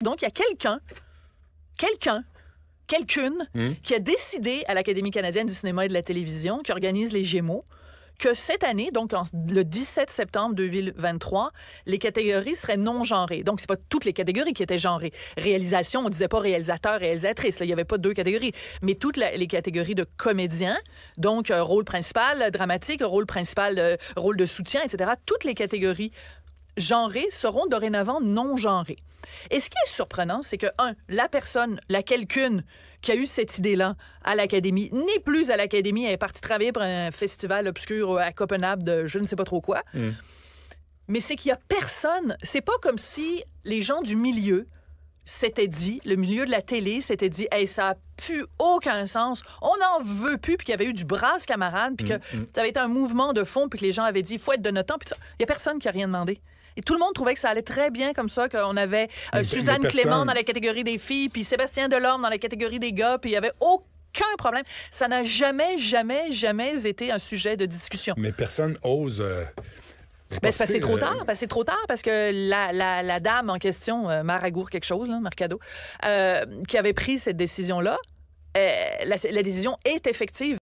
Donc, il y a quelqu'un, quelqu'un, quelqu'une hmm. qui a décidé à l'Académie canadienne du cinéma et de la télévision, qui organise les Gémeaux, que cette année, donc le 17 septembre 2023, les catégories seraient non genrées. Donc, ce n'est pas toutes les catégories qui étaient genrées. Réalisation, on disait pas réalisateur, réalisatrice. il n'y avait pas deux catégories, mais toutes les catégories de comédiens, donc euh, rôle principal, euh, dramatique, rôle principal, euh, rôle de soutien, etc. Toutes les catégories genrés seront dorénavant non genrés. Et ce qui est surprenant, c'est que, un, la personne, la quelqu'une qui a eu cette idée-là à l'Académie, n'est plus à l'Académie, elle est partie travailler pour un festival obscur à Copenhague de je ne sais pas trop quoi. Mm. Mais c'est qu'il n'y a personne, c'est pas comme si les gens du milieu s'étaient dit, le milieu de la télé s'était dit, ça a plus aucun sens, on n'en veut plus, puis qu'il y avait eu du brasse camarade, puis mm, que mm. ça avait été un mouvement de fond, puis que les gens avaient dit, faut être de notre temps, puis il y a personne qui a rien demandé. Et tout le monde trouvait que ça allait très bien comme ça, qu'on avait euh, Suzanne Clément dans la catégorie des filles, puis Sébastien Delorme dans la catégorie des gars, puis il y avait aucun problème. Ça n'a jamais, jamais, jamais été un sujet de discussion. Mais personne ose. Euh, ben, c'est trop euh, tard, c'est trop tard parce que la, dame en question, Maragour quelque chose, Marcado, qui avait pris cette décision-là, la décision est effective.